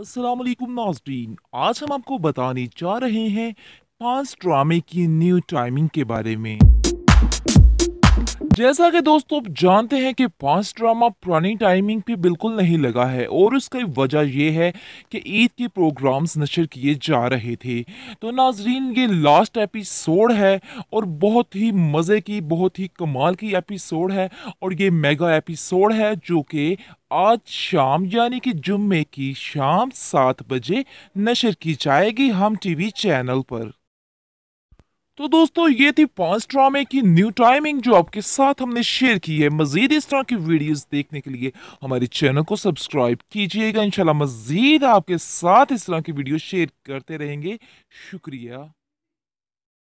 असलकुम नाजरीन आज हम आपको बताने जा रहे हैं पांच ड्रामे की न्यू टाइमिंग के बारे में जैसा कि दोस्तों आप जानते हैं कि पांच ड्रामा पुरानी टाइमिंग पे बिल्कुल नहीं लगा है और उसकी वजह यह है कि ईद के प्रोग्राम्स नशर किए जा रहे थे तो नाजरीन ये लास्ट एपिसोड है और बहुत ही मज़े की बहुत ही कमाल की एपिसोड है और ये मेगा एपिसोड है जो कि आज शाम यानी कि जुम्मे की शाम सात बजे नशर की जाएगी हम टीवी चैनल पर तो दोस्तों ये थी पांच ड्रामे की न्यू टाइमिंग जो आपके साथ हमने शेयर की है मजीद इस तरह की वीडियोस देखने के लिए हमारे चैनल को सब्सक्राइब कीजिएगा इंशाल्लाह मजीद आपके साथ इस तरह की वीडियो शेयर करते रहेंगे शुक्रिया